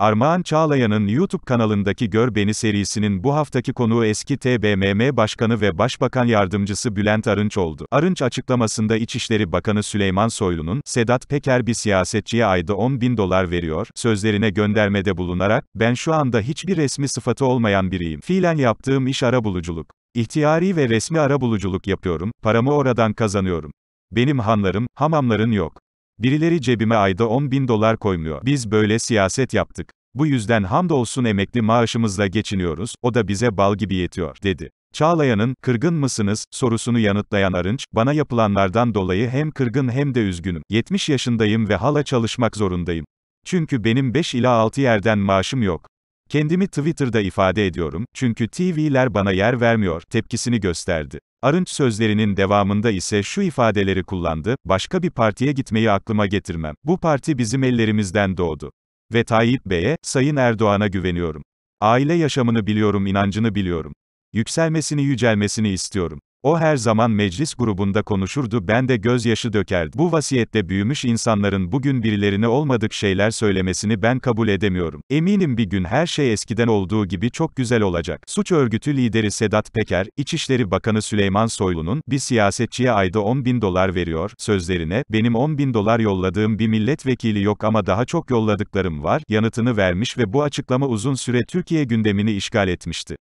Armağan Çağlayan'ın YouTube kanalındaki Gör Beni serisinin bu haftaki konuğu eski TBMM Başkanı ve Başbakan Yardımcısı Bülent Arınç oldu. Arınç açıklamasında İçişleri Bakanı Süleyman Soylu'nun, Sedat Peker bir siyasetçiye ayda 10 bin dolar veriyor, sözlerine göndermede bulunarak, ben şu anda hiçbir resmi sıfatı olmayan biriyim. Fiilen yaptığım iş ara buluculuk, İhtiyari ve resmi ara buluculuk yapıyorum, paramı oradan kazanıyorum. Benim hanlarım, hamamların yok. Birileri cebime ayda 10 bin dolar koymuyor. Biz böyle siyaset yaptık. Bu yüzden hamdolsun emekli maaşımızla geçiniyoruz, o da bize bal gibi yetiyor, dedi. Çağlayan'ın, kırgın mısınız, sorusunu yanıtlayan Arınç, bana yapılanlardan dolayı hem kırgın hem de üzgünüm. 70 yaşındayım ve hala çalışmak zorundayım. Çünkü benim 5 ila 6 yerden maaşım yok. Kendimi Twitter'da ifade ediyorum, çünkü TV'ler bana yer vermiyor, tepkisini gösterdi. Arınç sözlerinin devamında ise şu ifadeleri kullandı, başka bir partiye gitmeyi aklıma getirmem. Bu parti bizim ellerimizden doğdu. Ve Tayyip Bey'e, Sayın Erdoğan'a güveniyorum. Aile yaşamını biliyorum, inancını biliyorum. Yükselmesini, yücelmesini istiyorum. O her zaman meclis grubunda konuşurdu ben de gözyaşı dökerdi. Bu vasiyette büyümüş insanların bugün birilerine olmadık şeyler söylemesini ben kabul edemiyorum. Eminim bir gün her şey eskiden olduğu gibi çok güzel olacak. Suç örgütü lideri Sedat Peker, İçişleri Bakanı Süleyman Soylu'nun, bir siyasetçiye ayda 10 bin dolar veriyor, sözlerine, benim 10 bin dolar yolladığım bir milletvekili yok ama daha çok yolladıklarım var, yanıtını vermiş ve bu açıklama uzun süre Türkiye gündemini işgal etmişti.